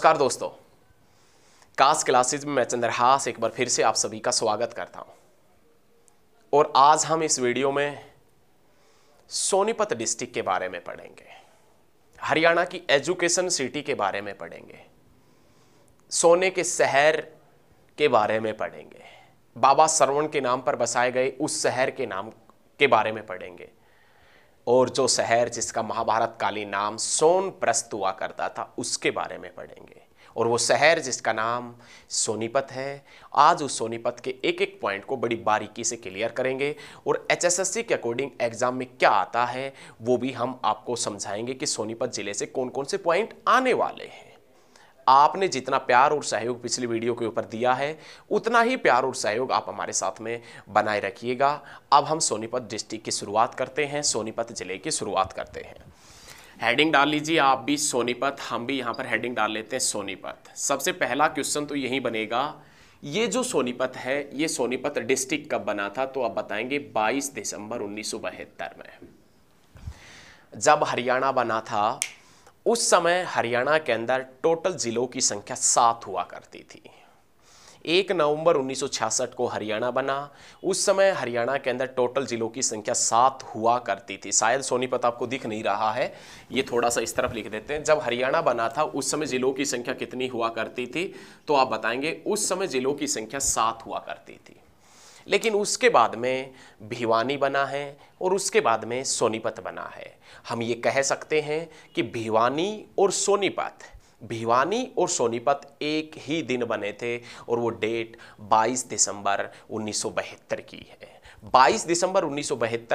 नमस्कार दोस्तों कास क्लासेज में मैं चंद्रहास एक बार फिर से आप सभी का स्वागत करता हूं और आज हम इस वीडियो में सोनीपत डिस्ट्रिक्ट के बारे में पढ़ेंगे हरियाणा की एजुकेशन सिटी के बारे में पढ़ेंगे सोने के शहर के बारे में पढ़ेंगे बाबा सरवण के नाम पर बसाए गए उस शहर के नाम के बारे में पढ़ेंगे और जो शहर जिसका महाभारत काली नाम सोन प्रस्त हुआ करता था उसके बारे में पढ़ेंगे और वो शहर जिसका नाम सोनीपत है आज उस सोनीपत के एक एक पॉइंट को बड़ी बारीकी से क्लियर करेंगे और एच के अकॉर्डिंग एग्जाम में क्या आता है वो भी हम आपको समझाएंगे कि सोनीपत ज़िले से कौन कौन से पॉइंट आने वाले हैं आपने जितना प्यार और सहयोग पिछली वीडियो के ऊपर दिया है उतना ही प्यार और सहयोग आप हमारे साथ में बनाए रखिएगा अब हम सोनीपत डिस्ट्रिक्ट की शुरुआत करते हैं सोनीपत जिले की शुरुआत करते हैं हेडिंग डाल लीजिए आप भी सोनीपत हम भी यहाँ पर हेडिंग डाल लेते हैं सोनीपत सबसे पहला क्वेश्चन तो यही बनेगा ये जो सोनीपत है ये सोनीपत डिस्ट्रिक्ट कब बना था तो आप बताएंगे 22 दिसंबर उन्नीस में जब हरियाणा बना था उस समय हरियाणा के अंदर टोटल ज़िलों की संख्या सात हुआ करती थी एक नवंबर 1966 को हरियाणा बना उस समय हरियाणा के अंदर टोटल जिलों की संख्या सात हुआ करती थी शायद सोनीपत आपको दिख नहीं रहा है ये थोड़ा सा इस तरफ लिख देते हैं जब हरियाणा बना था उस समय जिलों की संख्या कितनी हुआ करती थी तो आप बताएंगे उस समय जिलों की संख्या सात हुआ करती थी लेकिन उसके बाद में भिवानी बना है और उसके बाद में सोनीपत बना है हम ये कह सकते हैं कि भिवानी और सोनीपत भिवानी और सोनीपत एक ही दिन बने थे और वो डेट 22 दिसंबर उन्नीस की है 22 दिसंबर उन्नीस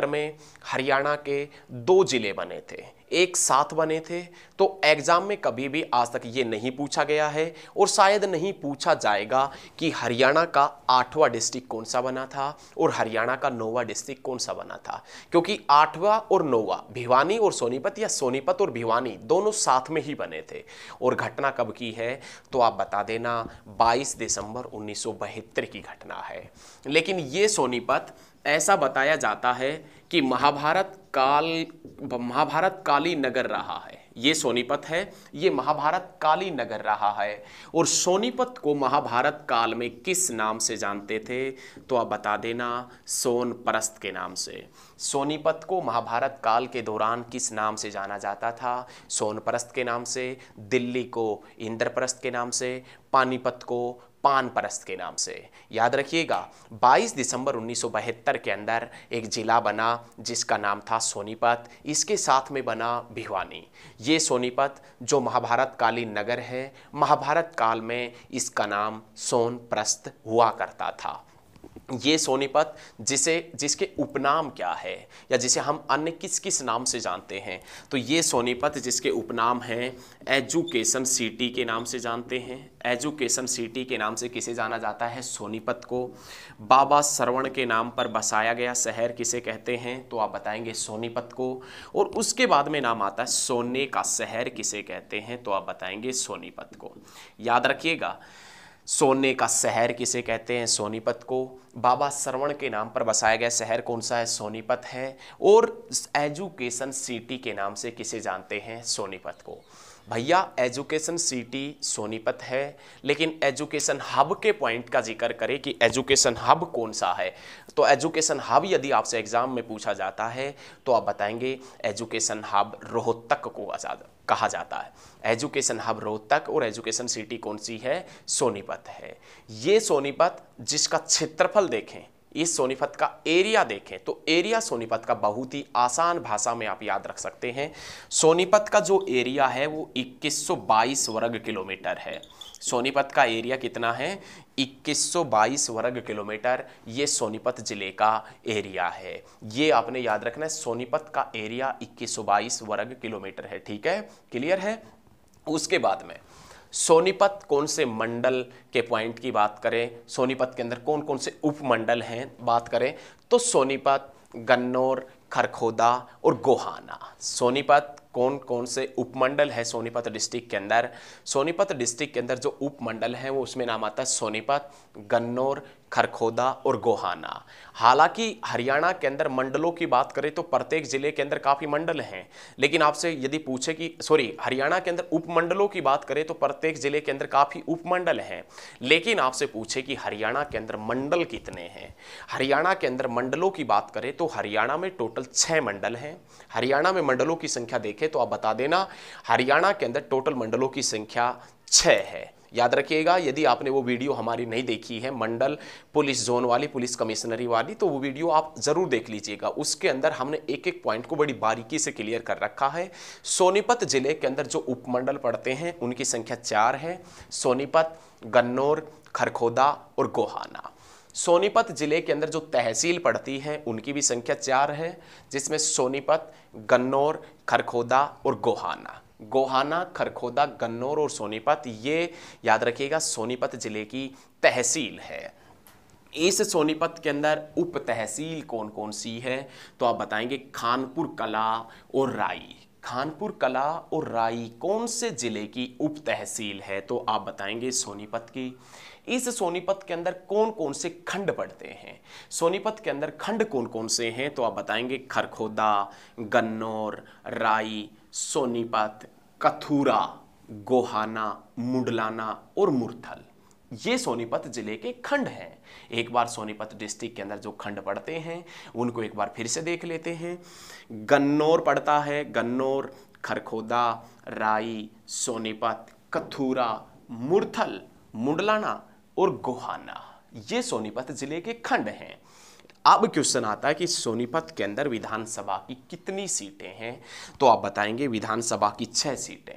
में हरियाणा के दो ज़िले बने थे एक साथ बने थे तो एग्ज़ाम में कभी भी आज तक ये नहीं पूछा गया है और शायद नहीं पूछा जाएगा कि हरियाणा का आठवां डिस्ट्रिक्ट कौन सा बना था और हरियाणा का नोवा डिस्ट्रिक्ट कौन सा बना था क्योंकि आठवां और नोवा भिवानी और सोनीपत या सोनीपत और भिवानी दोनों साथ में ही बने थे और घटना कब की है तो आप बता देना बाईस दिसंबर उन्नीस की घटना है लेकिन ये सोनीपत ऐसा बताया जाता है कि महाभारत काल महाभारत काली नगर रहा है ये सोनीपत है ये महाभारत काली नगर रहा है और सोनीपत को महाभारत काल में किस नाम से जानते थे तो आप बता देना सोन परस्त के नाम से सोनीपत को महाभारत काल के दौरान किस नाम से जाना जाता था सोन परस्त के नाम से दिल्ली को इंद्रप्रस्त के नाम से पानीपत को पान परस्त के नाम से याद रखिएगा 22 दिसंबर 1972 के अंदर एक जिला बना जिसका नाम था सोनीपत इसके साथ में बना भिवानी ये सोनीपत जो महाभारत कालीन नगर है महाभारत काल में इसका नाम सोनप्रस्त हुआ करता था ये सोनीपत जिसे जिसके उपनाम क्या है या जिसे हम अन्य किस किस नाम से जानते हैं तो ये सोनीपत जिसके उपनाम हैं एजुकेशन सिटी के नाम से जानते हैं एजुकेशन सिटी के नाम से किसे जाना जाता है सोनीपत को बाबा श्रवण के नाम पर बसाया गया शहर किसे कहते हैं तो आप बताएंगे सोनीपत को और उसके बाद में नाम आता है सोने का शहर किसे कहते हैं तो आप बताएंगे सोनीपत को याद रखिएगा सोने का शहर किसे कहते हैं सोनीपत को बाबा श्रवण के नाम पर बसाया गया शहर कौन सा है सोनीपत है और एजुकेशन सिटी के नाम से किसे जानते हैं सोनीपत को भैया एजुकेशन सिटी सोनीपत है लेकिन एजुकेशन हब के पॉइंट का जिक्र करें कि एजुकेशन हब कौन सा है तो एजुकेशन हब यदि आपसे एग्ज़ाम में पूछा जाता है तो आप बताएंगे एजुकेशन हब रोहतक को आज़ाद कहा जाता है एजुकेशन हब रोहतक और एजुकेशन सिटी कौन सी है सोनीपत है ये सोनीपत जिसका क्षेत्रफल देखें इस सोनीपत का एरिया देखें तो एरिया सोनीपत का बहुत ही आसान भाषा में आप याद रख सकते हैं सोनीपत का जो एरिया है वो 2122 वर्ग किलोमीटर है सोनीपत का एरिया कितना है 2122 वर्ग किलोमीटर ये सोनीपत ज़िले का एरिया है ये आपने याद रखना है सोनीपत का एरिया 2122 वर्ग किलोमीटर है ठीक है क्लियर है उसके बाद में सोनीपत कौन से मंडल के पॉइंट की बात करें सोनीपत के अंदर कौन कौन से उपमंडल हैं बात करें तो सोनीपत गन्नौर खरखोदा और गोहाना सोनीपत कौन कौन से उपमंडल है सोनीपत डिस्ट्रिक्ट के अंदर सोनीपत डिस्ट्रिक्ट के अंदर जो उपमंडल है वो उसमें नाम आता है सोनीपत गन्नौर खरखोदा और गोहाना हालांकि हरियाणा के अंदर मंडलों की बात करें तो प्रत्येक जिले के अंदर काफ़ी मंडल हैं लेकिन आपसे यदि पूछे कि सॉरी हरियाणा के अंदर उपमंडलों की बात करें तो प्रत्येक जिले के अंदर काफ़ी उपमंडल हैं लेकिन आपसे पूछे कि हरियाणा के अंदर मंडल कितने हैं हरियाणा के अंदर मंडलों की बात करें तो हरियाणा में टोटल छः मंडल हैं हरियाणा में मंडलों की संख्या देखें तो आप बता देना हरियाणा के अंदर टोटल मंडलों की संख्या छः है याद रखिएगा यदि आपने वो वीडियो हमारी नहीं देखी है मंडल पुलिस जोन वाली पुलिस कमिश्नरी वाली तो वो वीडियो आप ज़रूर देख लीजिएगा उसके अंदर हमने एक एक पॉइंट को बड़ी बारीकी से क्लियर कर रखा है सोनीपत जिले के अंदर जो उपमंडल पड़ते हैं उनकी संख्या चार है सोनीपत गन्नौर खरखोदा और गोहाना सोनीपत जिले के अंदर जो तहसील पड़ती है उनकी भी संख्या चार है जिसमें सोनीपत गन्नौर खरखोदा और गोहाना गोहाना खरखोदा गन्नौर और सोनीपत ये याद रखिएगा सोनीपत जिले की तहसील है इस सोनीपत के अंदर उप तहसील कौन कौन सी है तो आप बताएंगे खानपुर कला और राई खानपुर कला और राई कौन से ज़िले की उप तहसील है तो आप बताएंगे सोनीपत की इस सोनीपत के अंदर कौन कौन से खंड पड़ते हैं सोनीपत के अंदर खंड कौन कौन से हैं तो आप बताएंगे खरखोदा गन्नौर राई सोनीपत कथूरा गोहाना मुंडलाना और मुरथल ये सोनीपत जिले के खंड हैं एक बार सोनीपत डिस्ट्रिक्ट के अंदर जो खंड पड़ते हैं उनको एक बार फिर से देख लेते हैं गन्नौर पड़ता है गन्नौर खरखोदा राई सोनीपत कथूरा मुरथल मुंडलाना और गोहाना ये सोनीपत जिले के खंड हैं अब क्वेश्चन आता है कि सोनीपत के अंदर विधानसभा की कितनी सीटें हैं तो आप बताएंगे विधानसभा की छह सीटें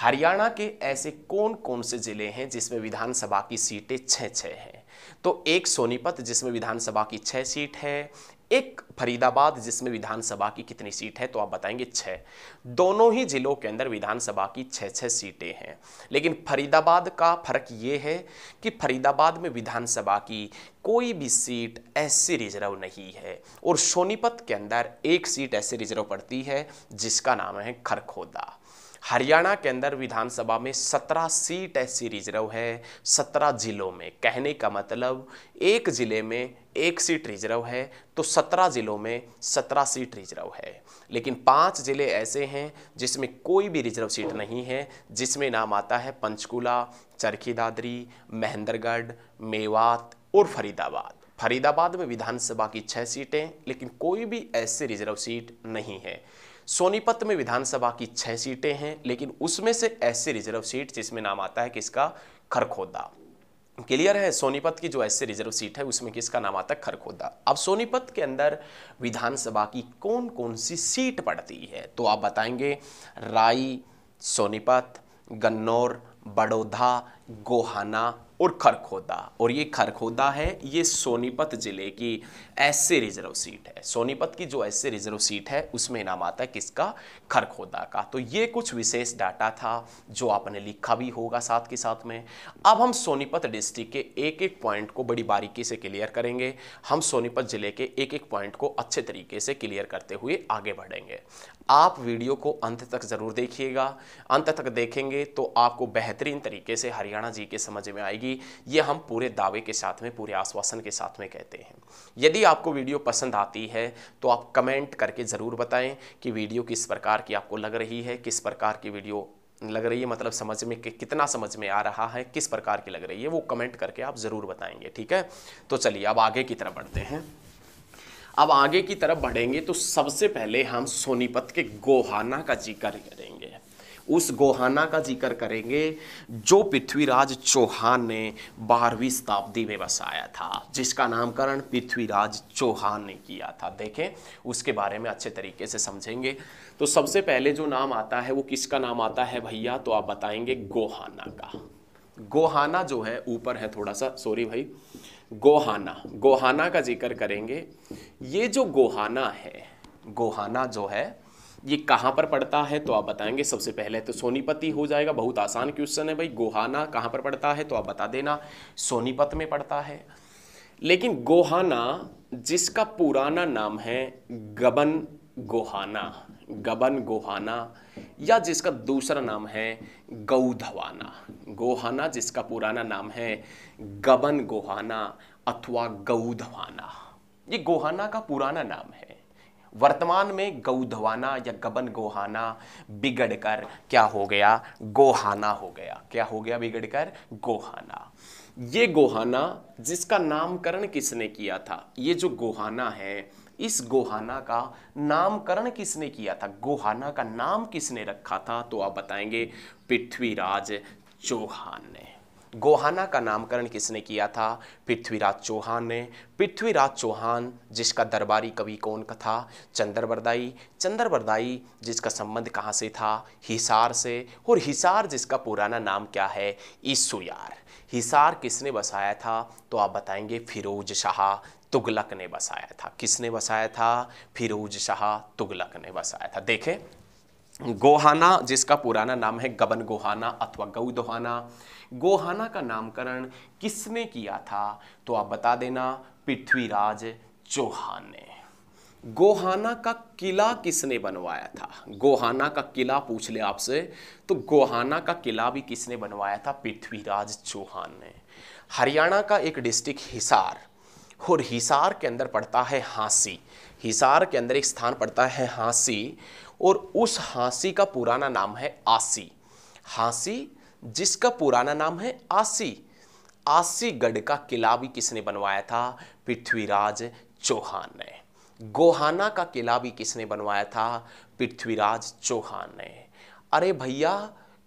हरियाणा के ऐसे कौन कौन से जिले हैं जिसमें विधानसभा की सीटें छः छः हैं तो एक सोनीपत जिसमें विधानसभा की छः सीट है एक फरीदाबाद जिसमें विधानसभा की कितनी सीट है तो आप बताएंगे छः दोनों ही जिलों के अंदर विधानसभा की छः छः सीटें हैं लेकिन फरीदाबाद का फर्क ये है कि फरीदाबाद में विधानसभा की कोई भी सीट ऐसी रिजर्व नहीं है और सोनीपत के अंदर एक सीट ऐसी रिजर्व पड़ती है जिसका नाम है खरखोदा हरियाणा के अंदर विधानसभा में सत्रह सीट ऐसी रिजर्व है सत्रह जिलों में कहने का मतलब एक ज़िले में एक सीट रिजर्व है तो सत्रह ज़िलों में सत्रह सीट रिजर्व है लेकिन पांच ज़िले ऐसे हैं जिसमें कोई भी रिजर्व सीट नहीं है जिसमें नाम आता है पंचकूला चरखी दादरी महेंद्रगढ़ मेवात और फरीदाबाद फरीदाबाद में विधानसभा की छः सीटें लेकिन कोई भी ऐसे रिजर्व सीट नहीं है सोनीपत में विधानसभा की छः सीटें हैं लेकिन उसमें से ऐसे रिजर्व सीट जिसमें नाम आता है किसका खरखोदा क्लियर है सोनीपत की जो ऐसे रिजर्व सीट है उसमें किसका नाम आता है खरखोदा अब सोनीपत के अंदर विधानसभा की कौन कौन सी सीट पड़ती है तो आप बताएंगे राई सोनीपत गन्नौर बड़ौदा गोहाना और खरखोदा और ये खरखोदा है ये सोनीपत जिले की ऐसे रिजर्व सीट है सोनीपत की जो ऐसे रिजर्व सीट है उसमें नाम आता है किसका खरखोदा का तो ये कुछ विशेष डाटा था जो आपने लिखा भी होगा साथ के साथ में अब हम सोनीपत डिस्ट्रिक्ट के एक एक पॉइंट को बड़ी बारीकी से क्लियर करेंगे हम सोनीपत जिले के एक एक पॉइंट को अच्छे तरीके से क्लियर करते हुए आगे बढ़ेंगे आप वीडियो को अंत तक ज़रूर देखिएगा अंत तक देखेंगे तो आपको बेहतरीन तरीके से हरियाणा जी के समझ में आएगी ये हम पूरे दावे के साथ में पूरे आश्वासन के साथ में कहते हैं यदि आपको वीडियो पसंद आती है तो आप कमेंट करके ज़रूर बताएं कि वीडियो किस प्रकार की आपको लग रही है किस प्रकार की वीडियो लग रही है मतलब समझ में कि कितना समझ में आ रहा है किस प्रकार की लग रही है वो कमेंट करके आप ज़रूर बताएंगे ठीक है तो चलिए अब आगे की तरफ बढ़ते हैं अब आगे की तरफ बढ़ेंगे तो सबसे पहले हम सोनीपत के गोहाना का जिक्र करेंगे उस गोहाना का जिक्र करेंगे जो पृथ्वीराज चौहान ने बारहवीं शताब्दी में बसाया था जिसका नामकरण पृथ्वीराज चौहान ने किया था देखें उसके बारे में अच्छे तरीके से समझेंगे तो सबसे पहले जो नाम आता है वो किसका नाम आता है भैया तो आप बताएंगे गोहाना का गोहाना जो है ऊपर है थोड़ा सा सॉरी भाई गोहाना गोहाना का जिक्र करेंगे ये जो गोहाना है गोहाना जो है ये कहाँ पर पड़ता है तो आप बताएंगे सबसे पहले तो सोनीपत ही हो जाएगा बहुत आसान क्वेश्चन है भाई गोहाना कहाँ पर पड़ता है तो आप बता देना सोनीपत में पड़ता है लेकिन गोहाना जिसका पुराना नाम है गबन गोहाना गबन गोहाना या जिसका दूसरा नाम है गौधवाना गोहाना जिसका पुराना नाम है गबन गोहाना अथवा गौधवाना ये गोहाना का पुराना नाम है वर्तमान में गौधवाना या गबन गोहाना बिगड़कर क्या हो गया गोहाना हो गया क्या हो गया बिगड़कर गोहाना ये गोहाना जिसका नामकरण किसने किया था ये जो गोहाना है इस गोहाना का नामकरण किसने किया था गोहाना का नाम किसने रखा था तो आप बताएंगे पृथ्वीराज चौहान ने गोहाना का नामकरण किसने किया था पृथ्वीराज चौहान ने पृथ्वीराज चौहान जिसका दरबारी कवि कौन का था चंद्रवरदाई चंद्रवरदाई जिसका संबंध कहाँ से था हिसार से और हिसार जिसका पुराना नाम क्या है ईसुयार हिसार किसने बसाया था तो आप बताएंगे फिरोज शाह तुगलक ने बसाया था किसने बसाया था फिरोज शाह तुगलक ने बसाया था देखें गोहाना जिसका पुराना नाम है गबन गोहाना अथवा गऊ दोहाना गोहाना का नामकरण किसने किया था तो आप बता देना पृथ्वीराज चौहान ने गोहाना का किला किसने बनवाया था गोहाना का किला पूछ ले आपसे तो गोहाना का किला भी किसने बनवाया था पृथ्वीराज चौहान ने हरियाणा का एक डिस्ट्रिक्ट हिसार और हिसार के अंदर पड़ता है हाँसी हिसार के अंदर एक स्थान पड़ता है हाँसी और उस हाँसी का पुराना नाम है आसी हाँसी जिसका पुराना नाम है आसी आसीगढ़ का किला भी किसने बनवाया था पृथ्वीराज चौहान ने गोहाना का किला भी किसने बनवाया था पृथ्वीराज चौहान ने अरे भैया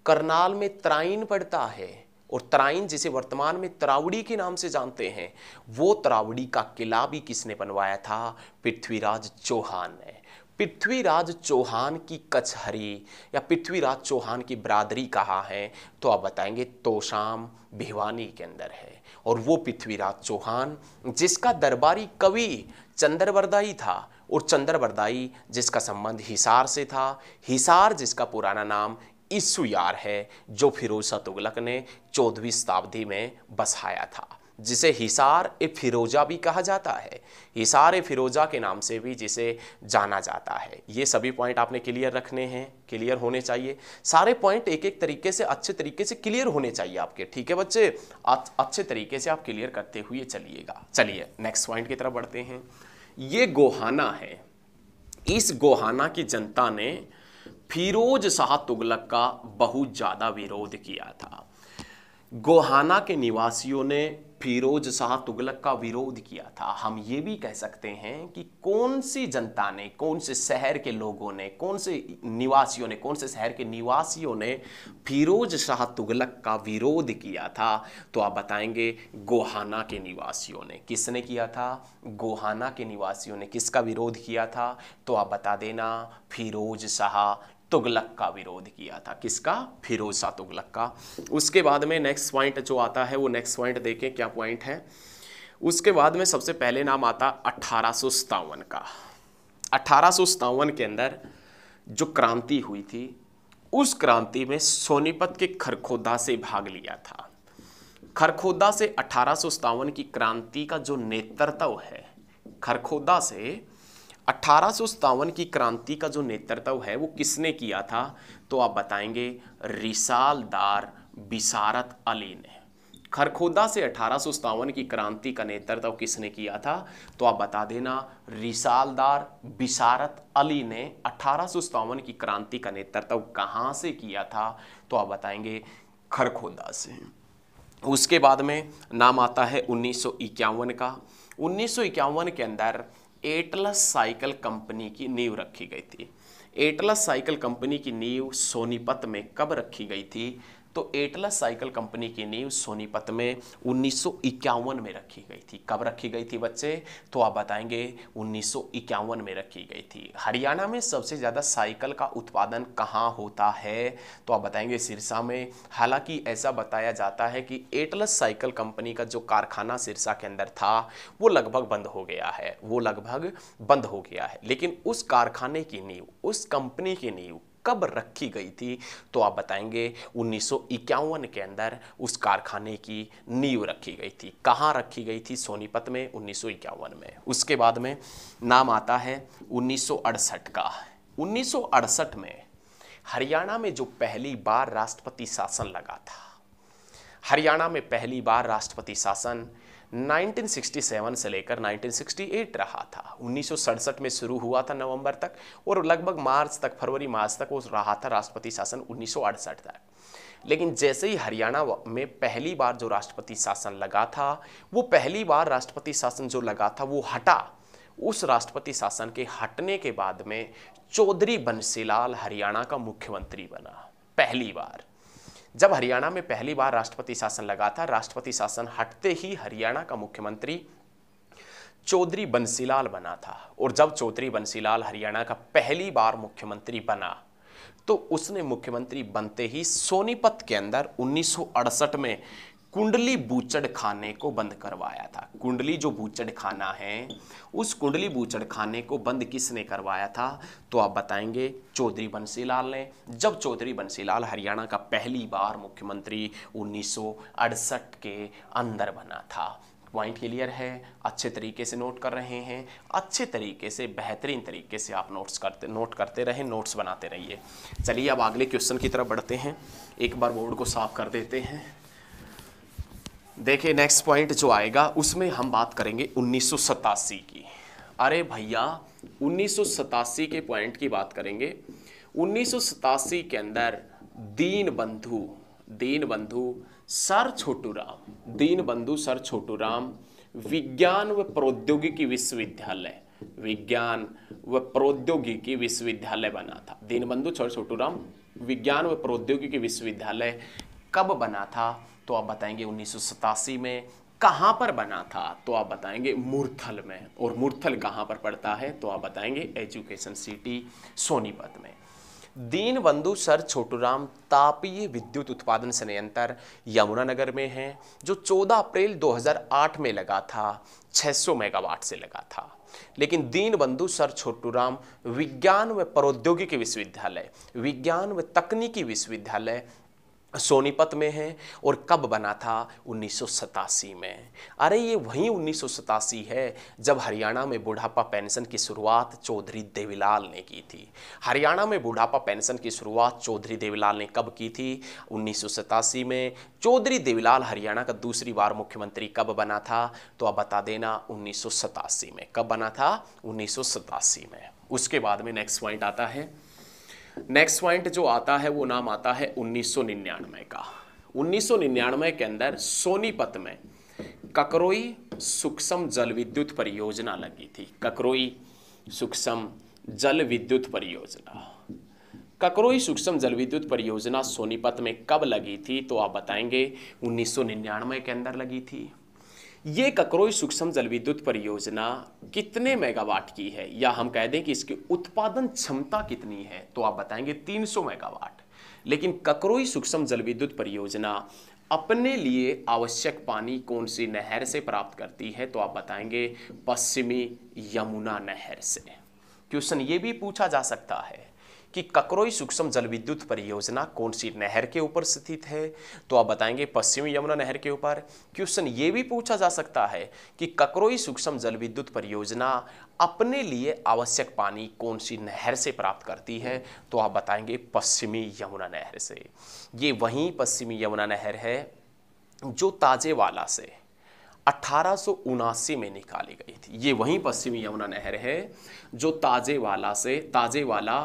करनाल में त्राइन पड़ता है और तराइन जिसे वर्तमान में तरावड़ी के नाम से जानते हैं वो तरावड़ी का किला भी किसने बनवाया था पृथ्वीराज चौहान ने पृथ्वीराज चौहान की कचहरी या पृथ्वीराज चौहान की बरादरी कहाँ है तो आप बताएंगे तोशाम भिवानी के अंदर है और वो पृथ्वीराज चौहान जिसका दरबारी कवि चंद्रवरदाई था और चंद्रवरदाई जिसका संबंध हिसार से था हिसार जिसका पुराना नाम यार है जो फिरोजा तुगलक ने चौदहवीं शताब्दी में बसाया था जिसे हिसार ए फिरोजा भी कहा जाता है हिसार ए फिरोजा के नाम से भी जिसे जाना जाता है ये सभी पॉइंट आपने क्लियर रखने हैं क्लियर होने चाहिए सारे पॉइंट एक एक तरीके से अच्छे तरीके से क्लियर होने चाहिए आपके ठीक है बच्चे अच्छे तरीके से आप क्लियर करते हुए चलिएगा चलिए नेक्स्ट पॉइंट की तरफ बढ़ते हैं ये गोहाना है इस गोहाना की जनता ने फिरोज शाह तुगलक का बहुत ज़्यादा विरोध किया था गोहाना के निवासियों ने फिरोज शाह तुगलक का विरोध किया था हम ये भी कह सकते हैं कि कौन सी जनता ने कौन से शहर के लोगों ने कौन से निवासियों ने कौन से शहर के निवासियों ने फिरोज शाह तुगलक का विरोध किया था तो आप बताएंगे गोहाना के निवासियों ने किसने किया था गोहाना के निवासियों ने किसका विरोध किया था तो आप बता देना फिरोज शाह तुगलक का विरोध किया था किसका फिरोज शाह तुगलक का उसके बाद में नेक्स्ट पॉइंट जो आता है वो नेक्स्ट पॉइंट देखें क्या पॉइंट है उसके बाद में सबसे पहले नाम आता अठारह का अठारह के अंदर जो क्रांति हुई थी उस क्रांति में सोनीपत के खरखोदा से भाग लिया था खरखोदा से अठारह की क्रांति का जो नेतृत्व है खरखोदा से अट्ठारह की क्रांति का जो नेतृत्व है वो किसने किया था तो आप बताएंगे रिसालदार बिसारत अली ने खरखोदा से अठारह की क्रांति का नेतृत्व किसने किया था तो आप बता देना रिसालदार बिसारत अली ने अठारह की क्रांति का नेतृत्व कहाँ से किया था तो आप बताएंगे खरखोदा से उसके बाद में नाम आता है उन्नीस का उन्नीस के अंदर एटलस साइकिल कंपनी की नींव रखी गई थी एटलस साइकिल कंपनी की नींव सोनीपत में कब रखी गई थी तो एटला साइकिल कंपनी की नींव सोनीपत में उन्नीस में रखी गई थी कब रखी गई थी बच्चे तो आप बताएंगे उन्नीस में रखी गई थी हरियाणा में सबसे ज़्यादा साइकिल का उत्पादन कहाँ होता है तो आप बताएंगे सिरसा में हालांकि ऐसा बताया जाता है कि एटलस साइकिल कंपनी का जो कारखाना सिरसा के अंदर था वो लगभग बंद हो गया है वो लगभग बंद हो गया है लेकिन उस कारखाने की नींव उस कंपनी की नींव कब रखी गई थी तो आप बताएंगे उन्नीस के अंदर उस कारखाने की नींव रखी गई थी कहाँ रखी गई थी सोनीपत में उन्नीस में उसके बाद में नाम आता है उन्नीस का उन्नीस में हरियाणा में जो पहली बार राष्ट्रपति शासन लगा था हरियाणा में पहली बार राष्ट्रपति शासन 1967 से लेकर 1968 रहा था उन्नीस में शुरू हुआ था नवंबर तक और लगभग मार्च तक फरवरी मार्च तक वो रहा था राष्ट्रपति शासन उन्नीस तक लेकिन जैसे ही हरियाणा में पहली बार जो राष्ट्रपति शासन लगा था वो पहली बार राष्ट्रपति शासन जो लगा था वो हटा उस राष्ट्रपति शासन के हटने के बाद में चौधरी बंसीलाल हरियाणा का मुख्यमंत्री बना पहली बार जब हरियाणा में पहली बार राष्ट्रपति शासन लगा था राष्ट्रपति शासन हटते ही हरियाणा का मुख्यमंत्री चौधरी बंसीलाल बना था और जब चौधरी बंसीलाल हरियाणा का पहली बार मुख्यमंत्री बना तो उसने मुख्यमंत्री बनते ही सोनीपत के अंदर 1968 में कुंडली बूचड़ खाने को बंद करवाया था कुंडली जो बूचड़ खाना है उस कुंडली बूचड़ खाने को बंद किसने करवाया था तो आप बताएंगे चौधरी बंसीलाल ने जब चौधरी बंसीलाल हरियाणा का पहली बार मुख्यमंत्री 1968 के अंदर बना था पॉइंट क्लियर है अच्छे तरीके से नोट कर रहे हैं अच्छे तरीके से बेहतरीन तरीके से आप नोट्स करते नोट करते रहें नोट्स बनाते रहिए चलिए अब अगले क्वेश्चन की तरफ बढ़ते हैं एक बार बोर्ड को साफ कर देते हैं देखिए नेक्स्ट पॉइंट जो आएगा उसमें हम बात करेंगे उन्नीस की अरे भैया उन्नीस के पॉइंट की बात करेंगे उन्नीस के अंदर दीन बंधु दीन बंधु सर छोटू राम दीन बंधु सर छोटू राम विज्ञान व प्रौद्योगिकी विश्वविद्यालय विज्ञान व प्रौद्योगिकी विश्वविद्यालय बना था बंधु सर छोटू राम विज्ञान व प्रौद्योगिकी विश्वविद्यालय कब बना था तो आप बताएंगे उन्नीस में कहाँ पर बना था तो आप बताएंगे मुरथल में और मुरथल कहाँ पर पड़ता है तो आप बताएंगे एजुकेशन सिटी सोनीपत में दीन बंधु सर छोटूराम तापीय विद्युत उत्पादन संयंत्र यमुनानगर में है जो 14 अप्रैल 2008 में लगा था 600 मेगावाट से लगा था लेकिन दीन बंधु सर छोटूराम विज्ञान व प्रौद्योगिकी विश्वविद्यालय विज्ञान व तकनीकी विश्वविद्यालय सोनीपत में है और कब बना था उन्नीस में अरे ये वहीं उन्नीस है जब हरियाणा में बुढ़ापा पेंशन की शुरुआत चौधरी देवीलाल ने की थी हरियाणा में बुढ़ापा पेंशन की शुरुआत चौधरी देवीलाल ने कब की थी उन्नीस में चौधरी देवीलाल हरियाणा का दूसरी बार मुख्यमंत्री कब बना था तो आप बता देना उन्नीस में कब बना था उन्नीस में उसके बाद में नेक्स्ट पॉइंट आता है नेक्स्ट पॉइंट जो आता है वो नाम आता है उन्नीस का उन्नीस के अंदर सोनीपत में ककरोई सूक्ष्म जल विद्युत परियोजना लगी थी ककरोई सूक्ष्म जल विद्युत परियोजना ककरोई सूक्ष्म जल विद्युत परियोजना सोनीपत में कब लगी थी तो आप बताएंगे 1999 के अंदर लगी थी ये ककरोई सूक्ष्म जल विद्युत परियोजना कितने मेगावाट की है या हम कह दें कि इसकी उत्पादन क्षमता कितनी है तो आप बताएंगे 300 मेगावाट लेकिन ककरोई सूक्ष्म जल विद्युत परियोजना अपने लिए आवश्यक पानी कौन सी नहर से प्राप्त करती है तो आप बताएंगे पश्चिमी यमुना नहर से क्वेश्चन ये भी पूछा जा सकता है कि ककरोई सूक्ष्म जल विद्युत परियोजना कौन सी नहर के ऊपर स्थित है तो आप बताएंगे पश्चिमी यमुना नहर के ऊपर क्वेश्चन ये भी पूछा जा सकता है कि ककरोई सूक्ष्म जल विद्युत परियोजना अपने लिए आवश्यक पानी कौन सी नहर से प्राप्त करती है तो आप बताएंगे पश्चिमी यमुना नहर से ये वहीं पश्चिमी यमुना नहर है जो ताजेवाला से अट्ठारह में निकाली गई थी ये वहीं पश्चिमी यमुना नहर है जो ताजेवाला से ताजेवाला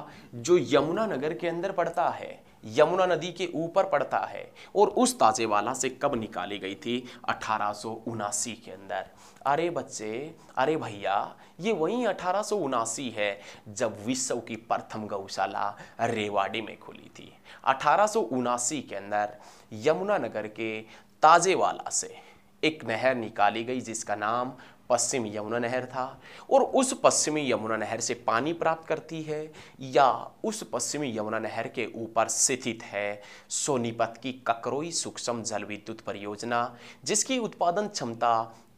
जो यमुना नगर के अंदर पड़ता है यमुना नदी के ऊपर पड़ता है और उस ताजेवाला से कब निकाली गई थी अठारह के अंदर अरे बच्चे अरे भैया ये वही अठारह है जब विश्व की प्रथम गौशाला रेवाड़ी में खुली थी अठारह के अंदर यमुना नगर के ताजेवाला से एक नहर निकाली गई जिसका नाम पश्चिम यमुना नहर था और उस पश्चिमी यमुना नहर से पानी प्राप्त करती है या उस पश्चिमी यमुना नहर के ऊपर स्थित है सोनीपत की ककरोई सूक्ष्म जल विद्युत परियोजना जिसकी उत्पादन क्षमता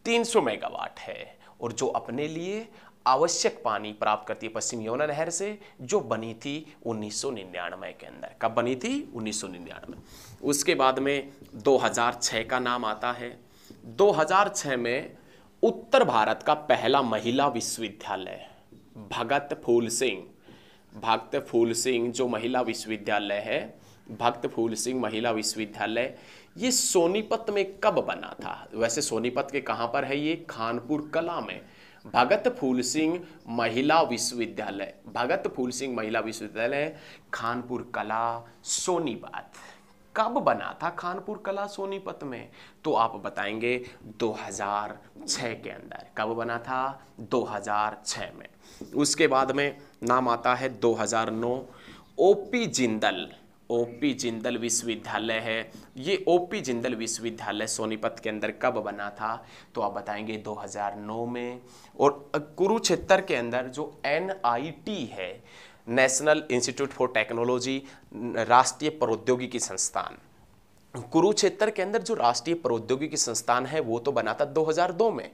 300 मेगावाट है और जो अपने लिए आवश्यक पानी प्राप्त करती है पश्चिम यमुना नहर से जो बनी थी 1999 के अंदर कब बनी थी 1999 उसके बाद में 2006 का नाम आता है 2006 में उत्तर भारत का पहला महिला विश्वविद्यालय भगत फूल सिंह भक्त फूल सिंह जो महिला विश्वविद्यालय है भक्त फूल सिंह महिला विश्वविद्यालय ये सोनीपत में कब बना था वैसे सोनीपत के कहाँ पर है ये खानपुर कला में भगत फूल सिंह महिला विश्वविद्यालय भगत फूल सिंह महिला विश्वविद्यालय खानपुर कला सोनीपत कब बना था खानपुर कला सोनीपत में तो आप बताएंगे 2006 के अंदर कब बना था 2006 में उसके बाद में नाम आता है 2009 ओपी जिंदल ओपी जिंदल विश्वविद्यालय है ये ओपी जिंदल विश्वविद्यालय सोनीपत के अंदर कब बना था तो आप बताएंगे 2009 में और कुरुक्षेत्र के अंदर जो एनआईटी है नेशनल इंस्टीट्यूट फॉर टेक्नोलॉजी राष्ट्रीय प्रौद्योगिकी संस्थान कुरुक्षेत्र के अंदर जो राष्ट्रीय प्रौद्योगिकी संस्थान है वो तो बना था 2002 में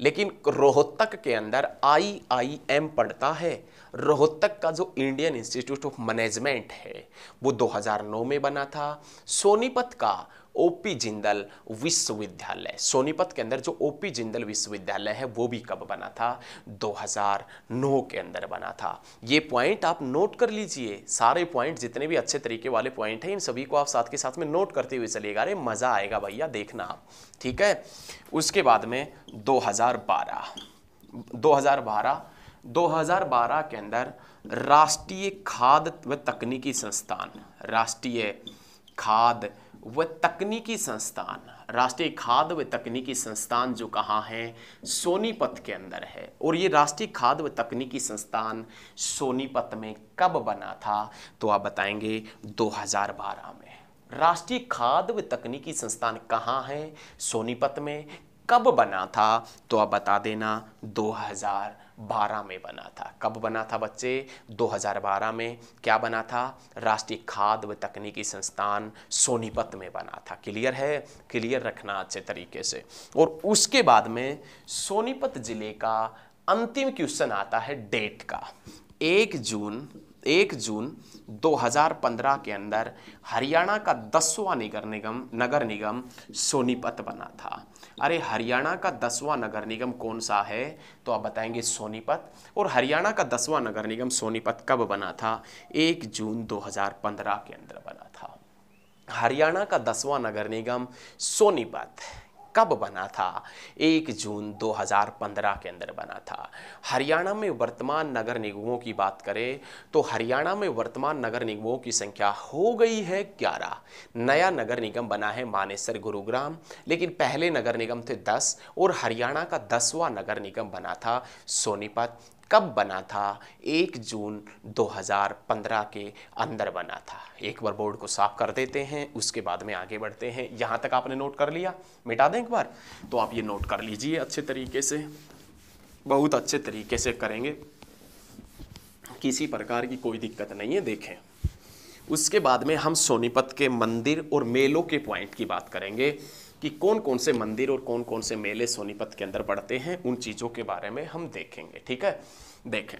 लेकिन रोहतक के अंदर आई आई एम पढ़ता है रोहतक का जो इंडियन इंस्टीट्यूट ऑफ मैनेजमेंट है वो 2009 में बना था सोनीपत का ओपी जिंदल विश्वविद्यालय सोनीपत के अंदर जो ओपी जिंदल विश्वविद्यालय है वो भी कब बना था 2009 के अंदर बना था ये पॉइंट आप नोट कर लीजिए सारे पॉइंट जितने भी अच्छे तरीके वाले पॉइंट हैं इन सभी को आप साथ के साथ में नोट करते हुए चलिएगा अरे मज़ा आएगा भैया देखना आप ठीक है उसके बाद में दो हजार 2012 के अंदर राष्ट्रीय खाद व तकनीकी संस्थान राष्ट्रीय खाद व तकनीकी संस्थान राष्ट्रीय खाद्य व तकनीकी संस्थान जो कहाँ है सोनीपत के अंदर है और ये राष्ट्रीय खाद्य व तकनीकी संस्थान सोनीपत में कब बना था तो आप बताएंगे 2012 में राष्ट्रीय खाद्य व तकनीकी संस्थान कहाँ है सोनीपत में कब बना था तो आप बता देना 2012 2012 में बना था कब बना था बच्चे 2012 में क्या बना था राष्ट्रीय खाद्य व तकनीकी संस्थान सोनीपत में बना था क्लियर है क्लियर रखना अच्छे तरीके से और उसके बाद में सोनीपत जिले का अंतिम क्वेश्चन आता है डेट का एक जून एक जून 2015 के अंदर हरियाणा का दसवां नगर निगम नगर निगम सोनीपत बना था अरे हरियाणा का दसवां नगर निगम कौन सा है तो आप बताएंगे सोनीपत और हरियाणा का दसवां नगर निगम सोनीपत कब बना था एक जून 2015 के अंदर बना था हरियाणा का दसवां नगर निगम सोनीपत कब बना था एक जून 2015 के अंदर बना था हरियाणा में वर्तमान नगर निगमों की बात करें तो हरियाणा में वर्तमान नगर निगमों की संख्या हो गई है ग्यारह नया नगर निगम बना है मानेसर गुरुग्राम लेकिन पहले नगर निगम थे दस और हरियाणा का दसवां नगर निगम बना था सोनीपत कब बना था एक जून 2015 के अंदर बना था एक बार बोर्ड को साफ कर देते हैं उसके बाद में आगे बढ़ते हैं यहाँ तक आपने नोट कर लिया मिटा दें एक बार तो आप ये नोट कर लीजिए अच्छे तरीके से बहुत अच्छे तरीके से करेंगे किसी प्रकार की कोई दिक्कत नहीं है देखें उसके बाद में हम सोनीपत के मंदिर और मेलों के पॉइंट की बात करेंगे कि कौन कौन से मंदिर और कौन कौन से मेले सोनीपत के अंदर पड़ते हैं उन चीज़ों के बारे में हम देखेंगे ठीक है देखें